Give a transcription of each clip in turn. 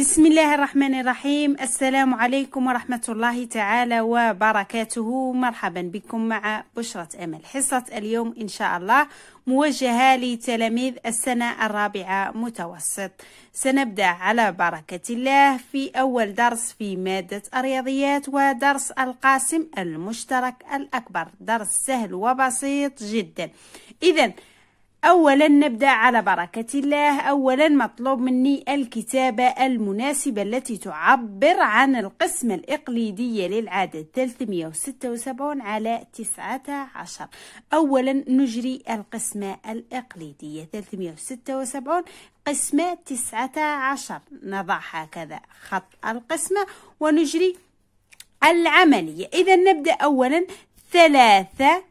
بسم الله الرحمن الرحيم السلام عليكم ورحمة الله تعالى وبركاته مرحبا بكم مع بشرة أمل حصة اليوم إن شاء الله موجهة لتلاميذ السنة الرابعة متوسط سنبدأ على بركة الله في أول درس في مادة الرياضيات ودرس القاسم المشترك الأكبر درس سهل وبسيط جدا إذا أولا نبدأ على بركة الله أولا مطلوب مني الكتابة المناسبة التي تعبر عن القسمة الإقليدية للعدد 376 على 19 أولا نجري القسمة الإقليدية 376 قسمة 19 نضع هكذا خط القسمة ونجري العملية إذا نبدأ أولا ثلاثة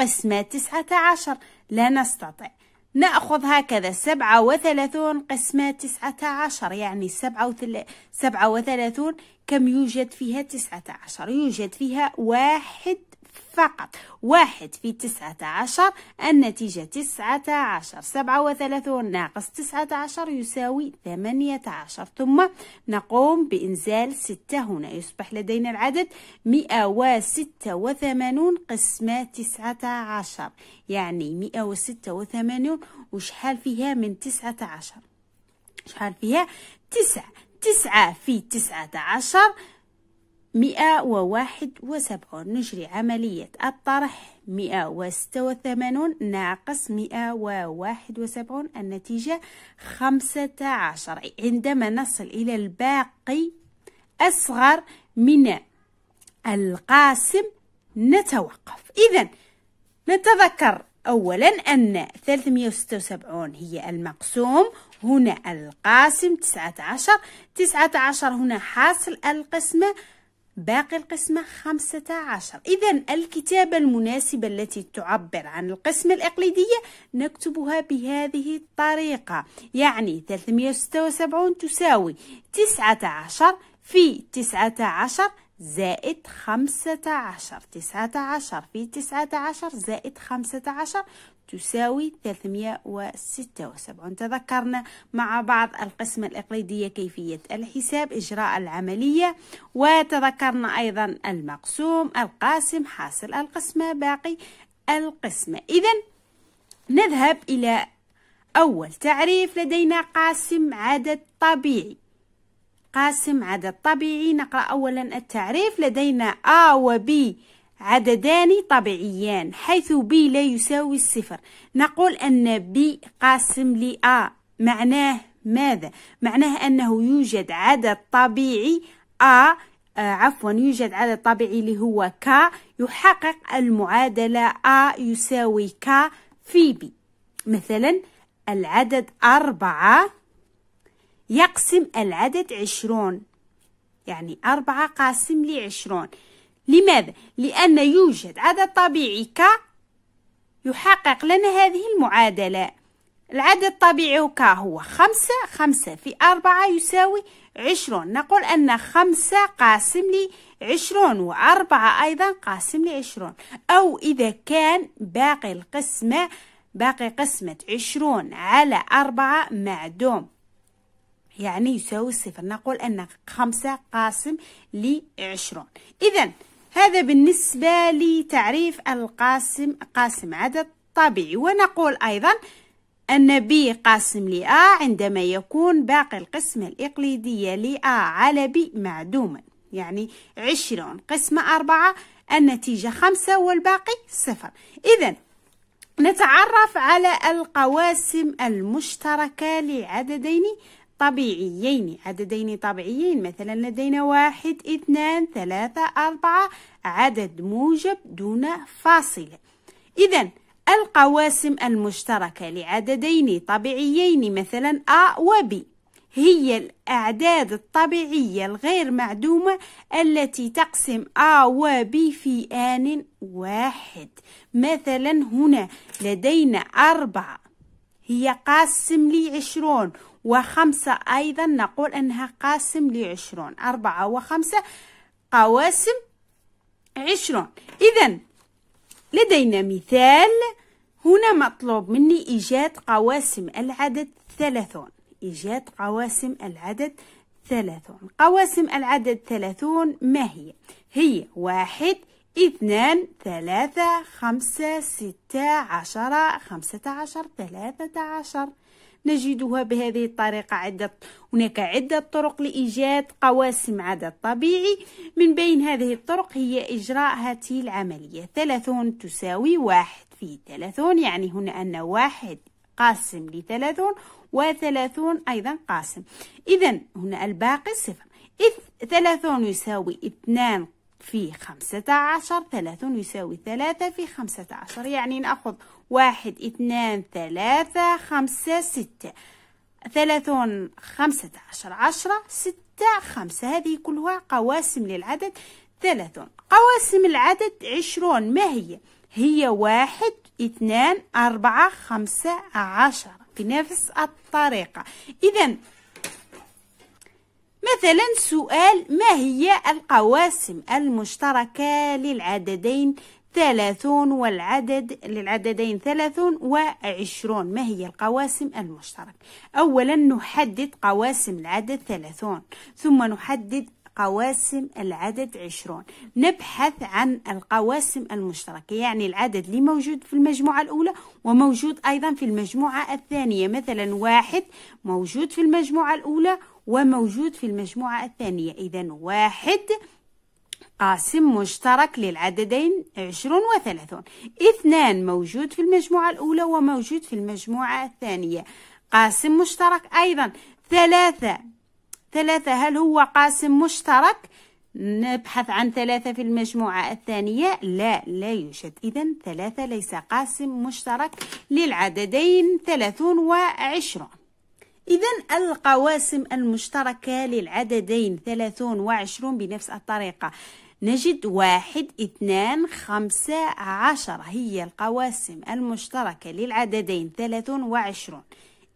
قسمة 19 لا نستطيع نأخذ هكذا سبعة وثلاثون قسمة تسعة عشر يعني سبعة, وثل... سبعة وثلاثون كم يوجد فيها تسعة عشر يوجد فيها واحد فقط واحد في تسعة عشر النتيجة تسعة عشر سبعة وثلاثون ناقص تسعة عشر يساوي ثمانية عشر ثم نقوم بإنزال ستة هنا يصبح لدينا العدد مئة وستة وثمانون قسمة تسعة عشر يعني مئة وستة وثمانون وشحال فيها من تسعة عشر شحال فيها تسعة تسعة في تسعة عشر 171 نجري عملية الطرح 186 ناقص 171 النتيجة 15 عندما نصل إلى الباقي أصغر من القاسم نتوقف إذا نتذكر أولا أن 376 هي المقسوم هنا القاسم 19 19 هنا حاصل القسمة باقي القسمة خمسة عشر إذا الكتابة المناسبة التي تعبر عن القسمة الإقليدية نكتبها بهذه الطريقة يعني 376 تساوي 19 في 19 زائد خمسة عشر تسعة عشر في تسعة عشر زائد خمسة عشر تساوي 376 تذكرنا مع بعض القسمة الإقليدية كيفية الحساب إجراء العملية وتذكرنا أيضا المقسوم القاسم حاصل القسمة باقي القسمة إذا نذهب إلى أول تعريف لدينا قاسم عدد طبيعي قاسم عدد طبيعي نقرأ أولا التعريف لدينا A و B عددان طبيعيان حيث B لا يساوي الصفر نقول أن B قاسم ل A معناه ماذا؟ معناه أنه يوجد عدد طبيعي A آه، عفوا يوجد عدد طبيعي اللي هو K يحقق المعادلة A يساوي K في B مثلا العدد أربعة يقسم العدد عشرون يعني أربعة قاسم لعشرون لماذا؟ لأن يوجد عدد طبيعي ك يحقق لنا هذه المعادلة العدد الطبيعي ك هو خمسة خمسة في أربعة يساوي عشرون نقول أن خمسة قاسم لعشرون وأربعة أيضا قاسم لعشرون أو إذا كان باقي القسمة باقي قسمة عشرون على أربعة معدوم يعني يساوي الصفر نقول أن خمسة قاسم لعشرون إذا هذا بالنسبة لتعريف القاسم قاسم عدد طبيعي ونقول أيضا أن ب قاسم لأ عندما يكون باقي القسمة الإقليدية لأ على B معدوما يعني عشرون قسمة أربعة النتيجة خمسة والباقي صفر إذا نتعرف على القواسم المشتركة لعددين طبيعيين عددين طبيعيين مثلا لدينا واحد اثنان ثلاثة أربعة عدد موجب دون فاصلة إذا القواسم المشتركة لعددين طبيعيين مثلا أ وب هي الأعداد الطبيعية الغير معدومة التي تقسم أ وب في آن واحد مثلا هنا لدينا أربعة هي قاسم لي عشرون وخمسة أيضا نقول أنها قاسم لعشرون أربعة وخمسة قواسم عشرون إذا لدينا مثال هنا مطلوب مني إيجاد قواسم العدد ثلاثون إيجاد قواسم العدد ثلاثون قواسم العدد ثلاثون ما هي؟ هي واحد اثنان ثلاثة خمسة ستة عشرة خمسة عشر ثلاثة عشر نجدها بهذه الطريقة عدة هناك عدة طرق لإيجاد قواسم عدد طبيعي من بين هذه الطرق هي إجراء هذه العملية ثلاثون تساوي واحد في ثلاثون يعني هنا أن واحد قاسم لثلاثون وثلاثون أيضا قاسم إذا هنا الباقي صفر إذ ثلاثون يساوي اثنان في خمسة عشر ثلاثون يساوي ثلاثة في خمسة عشر يعني نأخذ واحد اثنان ثلاثة خمسة ستة ثلاثون خمسة عشر عشرة ستة خمسة هذه كلها قواسم للعدد ثلاثون قواسم العدد عشرون ما هي؟ هي واحد اثنان أربعة خمسة عشر بنفس الطريقة إذا مثلا سؤال ما هي القواسم المشتركة للعددين ثلاثون والعدد للعددين ثلاثون وعشرون ما هي القواسم المشترك أولا نحدد قواسم العدد ثلاثون ثم نحدد قواسم العدد عشرون نبحث عن القواسم المشتركة يعني العدد اللي موجود في المجموعة الأولى وموجود أيضا في المجموعة الثانية مثلا واحد موجود في المجموعة الأولى وموجود في المجموعة الثانية إذا واحد قاسم مشترك للعددين عشرون وثلاثون اثنان موجود في المجموعة الأولى وموجود في المجموعة الثانية قاسم مشترك أيضا ثلاثة ثلاثة هل هو قاسم مشترك؟ نبحث عن ثلاثة في المجموعة الثانية لا لا يوجد إذا ثلاثة ليس قاسم مشترك للعددين ثلاثون وعشرون إذا القواسم المشتركة للعددين ثلاثون وعشرون بنفس الطريقة نجد واحد اثنان خمسة عشر هي القواسم المشتركة للعددين ثلاث وعشرون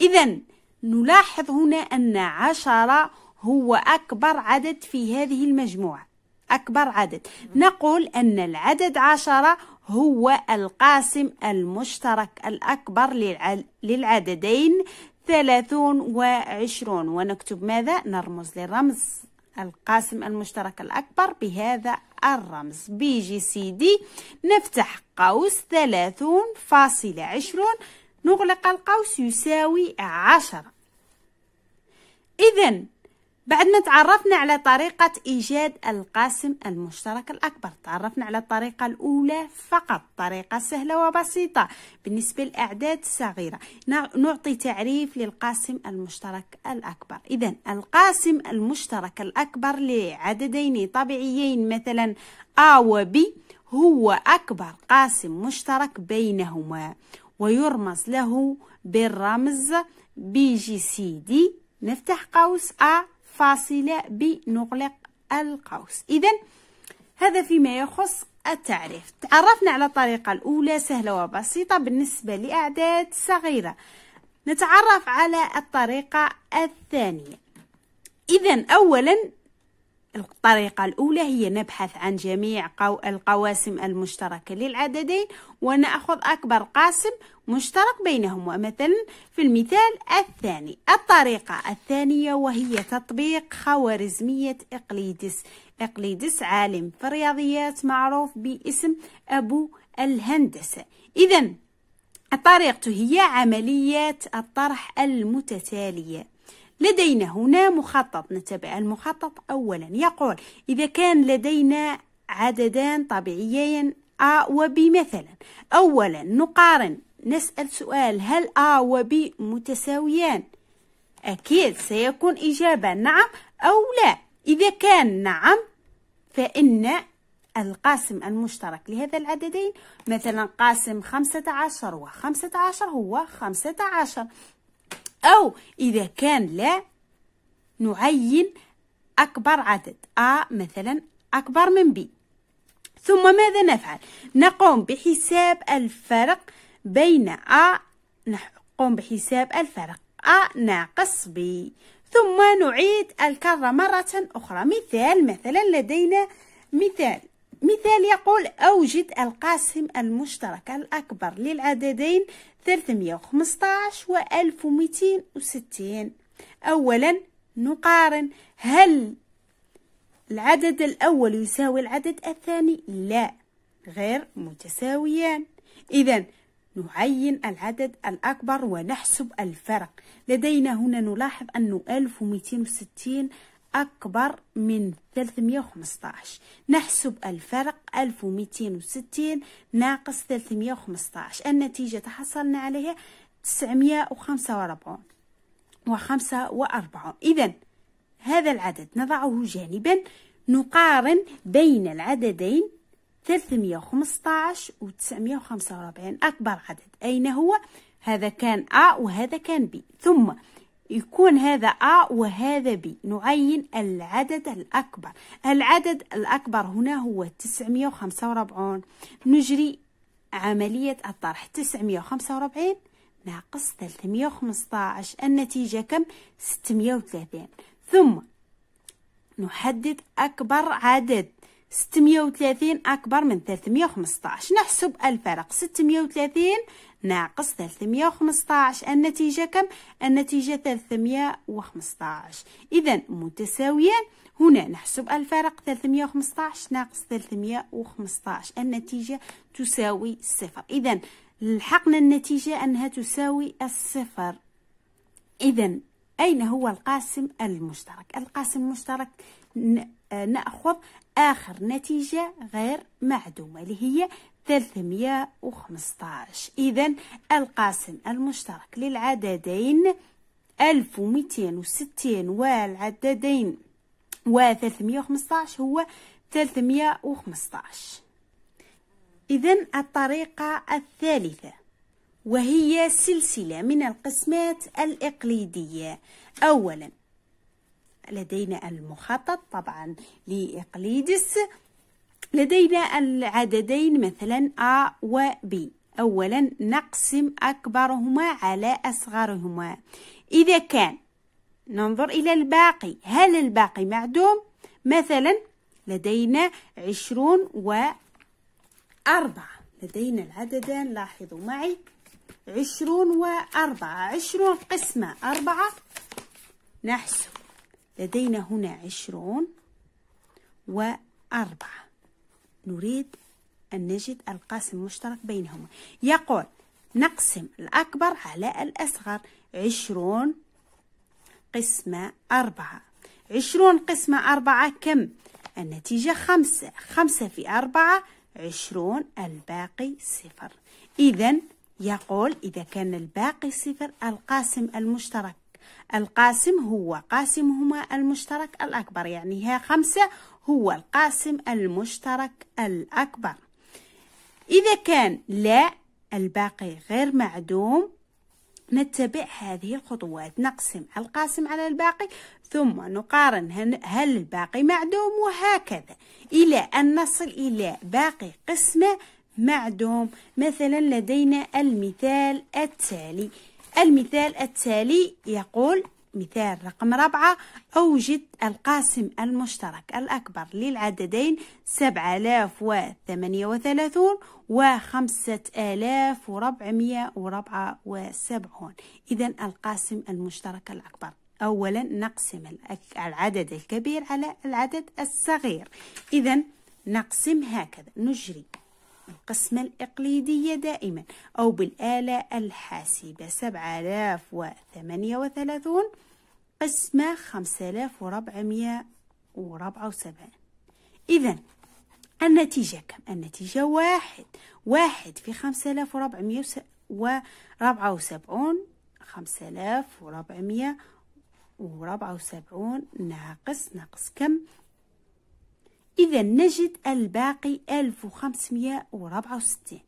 إذا نلاحظ هنا أن عشرة هو أكبر عدد في هذه المجموعة أكبر عدد نقول أن العدد عشرة هو القاسم المشترك الأكبر للعددين ثلاثون وعشرون ونكتب ماذا؟ نرمز للرمز القاسم المشترك الأكبر بهذا الرمز بي جي سي دي نفتح قوس ثلاثون فاصلة عشرون نغلق القوس يساوي عشرة إذا بعد ما تعرفنا على طريقة إيجاد القاسم المشترك الأكبر تعرفنا على الطريقة الأولى فقط طريقة سهلة وبسيطة بالنسبة للأعداد الصغيرة نعطي تعريف للقاسم المشترك الأكبر إذا القاسم المشترك الأكبر لعددين طبيعيين مثلا A و B هو أكبر قاسم مشترك بينهما ويرمز له بالرمز بي جي سي دي نفتح قوس A فاصلة بنغلق نغلق القوس إذا هذا فيما يخص التعريف تعرفنا على الطريقة الأولى سهلة وبسيطة بالنسبة لأعداد صغيرة نتعرف على الطريقة الثانية إذا أولا الطريقة الأولى هي نبحث عن جميع القواسم المشتركة للعددين ونأخذ أكبر قاسم مشترك بينهما مثلا في المثال الثاني الطريقة الثانية وهي تطبيق خوارزمية إقليدس إقليدس عالم في الرياضيات معروف باسم أبو الهندسة إذا طريقته هي عمليات الطرح المتتالية لدينا هنا مخطط نتبع المخطط أولا يقول إذا كان لدينا عددان طبيعيين A و B مثلا أولا نقارن نسأل سؤال هل A و B متساويان أكيد سيكون إجابة نعم أو لا إذا كان نعم فإن القاسم المشترك لهذا العددين مثلا قاسم خمسة عشر وخمسة عشر هو خمسة عشر أو إذا كان لا نعين أكبر عدد A مثلا أكبر من B ثم ماذا نفعل؟ نقوم بحساب الفرق بين A نقوم بحساب الفرق A ناقص B ثم نعيد الكرة مرة أخرى مثال مثلا لدينا مثال مثال يقول أوجد القاسم المشترك الأكبر للعددين 315 و 1260 أولا نقارن هل العدد الأول يساوي العدد الثاني؟ لا غير متساويان إذا نعين العدد الأكبر ونحسب الفرق لدينا هنا نلاحظ أنه 1260 أكبر من 315 نحسب الفرق 1260 ناقص 315 النتيجة تحصلنا عليها 945 و 45 إذا هذا العدد نضعه جانبا نقارن بين العددين 315 و 945 أكبر عدد أين هو؟ هذا كان A وهذا كان B ثم يكون هذا أ وهذا ب نعين العدد الأكبر العدد الأكبر هنا هو 945 نجري عملية الطرح 945 ناقص 315 النتيجة كم 630 ثم نحدد أكبر عدد 630 أكبر من 315 نحسب الفرق 630 ناقص 315 النتيجة كم؟ النتيجة 315 إذا متساويان هنا نحسب الفارق 315 ناقص 315 النتيجة تساوي صفر إذا لحقنا النتيجة أنها تساوي الصفر إذا أين هو القاسم المشترك؟ القاسم المشترك آه، نأخذ آخر نتيجة غير معدومة اللي هي 315 إذن القاسم المشترك للعددين 1260 والعددين و315 هو 315 إذن الطريقة الثالثة وهي سلسلة من القسمات الإقليدية أولا لدينا المخطط طبعا لإقليدس لدينا العددين مثلا A و B أولا نقسم أكبرهما على أصغرهما إذا كان ننظر إلى الباقي هل الباقي معدوم؟ مثلا لدينا عشرون وأربعة لدينا العددان لاحظوا معي عشرون وأربعة عشرون قسمة أربعة نحسب لدينا هنا عشرون وأربعة نريد أن نجد القاسم المشترك بينهما يقول نقسم الأكبر على الأصغر عشرون قسمة أربعة عشرون قسمة أربعة كم؟ النتيجة خمسة خمسة في أربعة عشرون الباقي صفر إذا يقول إذا كان الباقي صفر القاسم المشترك القاسم هو قاسمهما المشترك الأكبر يعني هي خمسة هو القاسم المشترك الأكبر إذا كان لا الباقي غير معدوم نتبع هذه الخطوات نقسم القاسم على الباقي ثم نقارن هل الباقي معدوم وهكذا إلى أن نصل إلى باقي قسمة معدوم مثلا لدينا المثال التالي المثال التالي يقول مثال رقم ربعة أوجد القاسم المشترك الأكبر للعددين سبعة آلاف وثمانية وثلاثون وخمسة آلاف وربعمية وربعة وسبعون إذا القاسم المشترك الأكبر أولا نقسم العدد الكبير على العدد الصغير إذا نقسم هكذا نجري القسمة الإقليدية دائما أو بالآلة الحاسبة سبعة آلاف وثمانية وثلاثون قسمة خمسة آلاف وربعمية وربعة وسبعين إذا النتيجة كم؟ النتيجة واحد واحد في خمسة آلاف وربعمية وربعة وسبعون خمسة آلاف وربعمية وربعة وسبعون ناقص ناقص كم؟ إذا نجد الباقي ألف وخمسمية وربعة وستين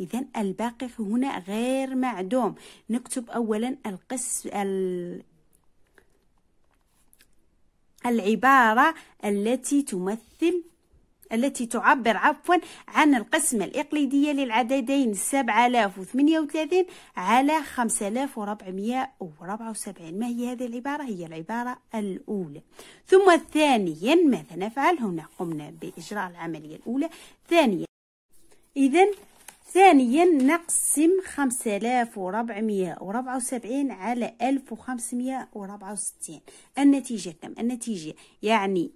إذا الباقي هنا غير معدوم نكتب أولا القسم العبارة التي تمثل التي تعبر عفوا عن القسمة الإقليدية للعددين 7038 على 5474 ما هي هذه العبارة؟ هي العبارة الأولى ثم ثانيا ماذا نفعل؟ هنا قمنا بإجراء العملية الأولى ثانيا إذا ثانيا نقسم خمسة آلاف وربعمية وربعة وسبعين على ألف وخمسمية وربعة وستين النتيجة كم النتيجة يعني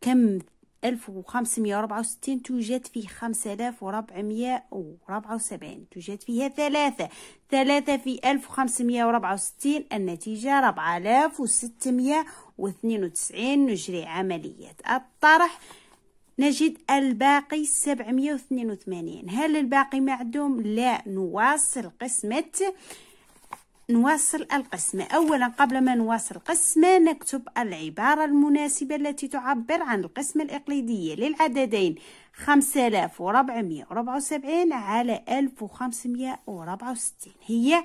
كم ألف وخمسمية وربعة وستين توجد في خمسة آلاف وربعمية وربعة وسبعين توجد فيها ثلاثة ثلاثة في ألف وخمسمية وربعة وستين النتيجة ربعة آلاف وستمية واثنين وتسعين نجري عملية الطرح نجد الباقي 782 هل الباقي معدوم لا نواصل قسمة نواصل القسمة أولا قبل ما نواصل القسمة نكتب العبارة المناسبة التي تعبر عن القسمة الإقليدية للعددين 5474 على 1564 هي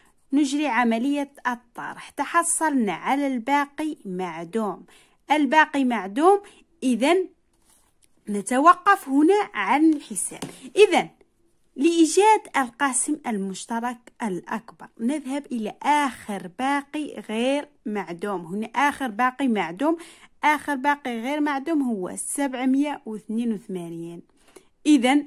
نجري عملية الطرح تحصلنا على الباقي معدوم الباقي معدوم إذا نتوقف هنا عن الحساب إذا لإيجاد القاسم المشترك الأكبر نذهب إلى آخر باقي غير معدوم هنا آخر باقي معدوم آخر باقي غير معدوم هو 782 إذا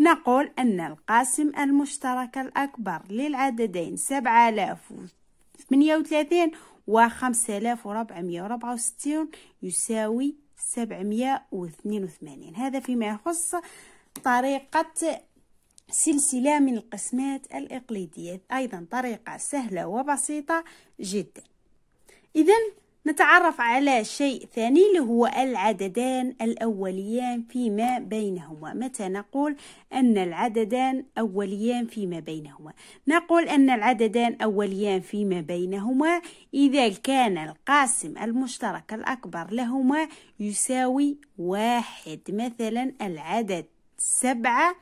نقول أن القاسم المشترك الأكبر للعددين 7038 و 5464 يساوي 782 هذا فيما يخص طريقة سلسلة من القسمات الإقليدية أيضا طريقة سهلة وبسيطة جدا إذا نتعرف على شيء ثاني اللي هو العددان الأوليان فيما بينهما متى نقول أن العددان أوليان فيما بينهما نقول أن العددان أوليان فيما بينهما إذا كان القاسم المشترك الأكبر لهما يساوي واحد مثلا العدد سبعة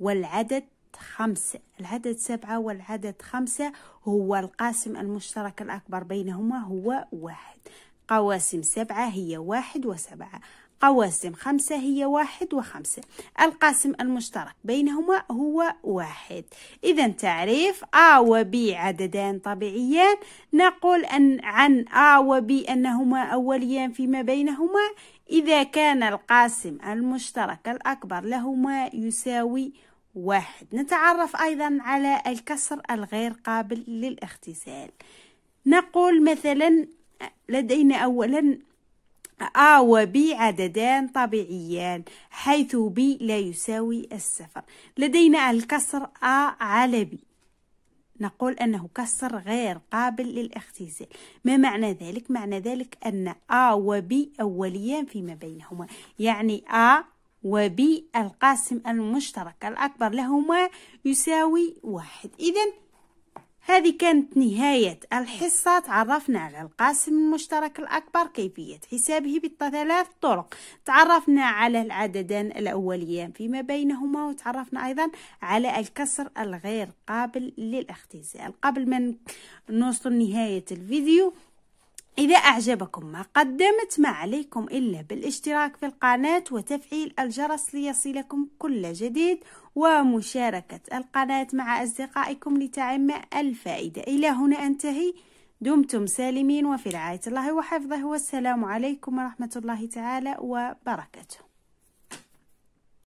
والعدد خمسة العدد سبعة والعدد خمسة هو القاسم المشترك الأكبر بينهما هو واحد قواسم سبعة هي واحد وسبعة قواسم خمسة هي واحد وخمسة القاسم المشترك بينهما هو واحد إذا تعريف A و B عددان طبيعيان نقول أن عن A و B أنهما أوليان فيما بينهما إذا كان القاسم المشترك الأكبر لهما يساوي واحد نتعرف أيضا على الكسر الغير قابل للاختزال نقول مثلا لدينا أولا آ و ب عددان طبيعيان حيث ب لا يساوي الصفر لدينا الكسر آ على ب نقول أنه كسر غير قابل للاختزال ما معنى ذلك؟ معنى ذلك أن ا و ب أوليان فيما بينهما يعني آ وبي القاسم المشترك الأكبر لهما يساوي واحد إذا هذه كانت نهاية الحصة تعرفنا على القاسم المشترك الأكبر كيفية حسابه بثلاث طرق تعرفنا على العددان الأوليان فيما بينهما وتعرفنا أيضا على الكسر الغير قابل للاختزال قبل ما نوصل نهاية الفيديو إذا أعجبكم ما قدمت ما عليكم إلا بالاشتراك في القناة وتفعيل الجرس ليصلكم كل جديد ومشاركة القناة مع أصدقائكم لتعم الفائدة إلى هنا أنتهي دمتم سالمين وفي رعاية الله وحفظه والسلام عليكم ورحمة الله تعالى وبركاته